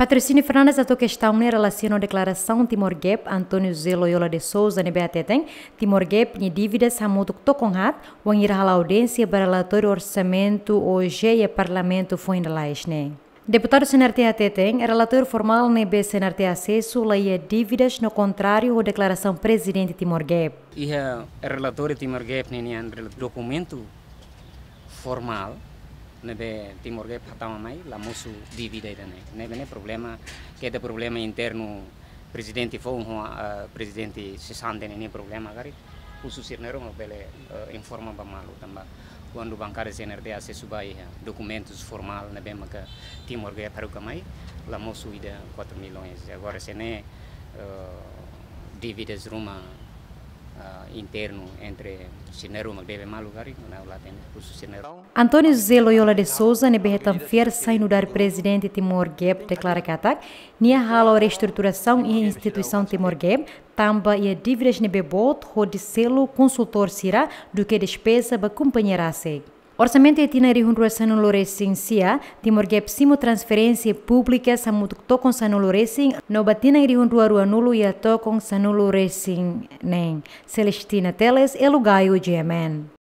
Patrocínio Fernandes a tua questão é em relação à declaração Timor Gap, Antônio Zé Loyola de Souza, ne Beateten, Timor Gap, ni dívidas, hamudo que tocam hat, o anhir audiência para relatório orçamento, hoje e parlamento foi em lá, né? Deputado Senarte tem relator formal nebe Senarte acesso laia dívidas no contrário à declaração presidente Timor Gap. E a eh, relatora Timor Gap nem né, né, é documento formal nebe timorgue patama mai la musu divide dane nebe ne problema que de problema interno presidente fon ho eh, presidente se sande ne problema gari o sirnero não bele eh, informa ba malu tamba quando bancário a se subai eh, documentos formal nebe maka timorgue paruka mai la musu ida 4 milhões agora se ne dívidas ruma interno entre Sineru Magdebe Malugari, é Antônio José Loyola de Souza, Neberretan Fier, dar Presidente Timor-Gueb, declara que atac, Nia Hala, reestruturação e instituição Timor-Gueb, Tamba e a dívidas Nebebot, Rodicelo, consultor Sirá, do que despesa, acompanhará a segue. Orçamento é tina rihunruasan que timorgep simo transferência pública sa mutukto com sanuloresin, no batina rihunruarua nulo e ato com sanuloresin nem. Celestina Teles, Elugaio gemen.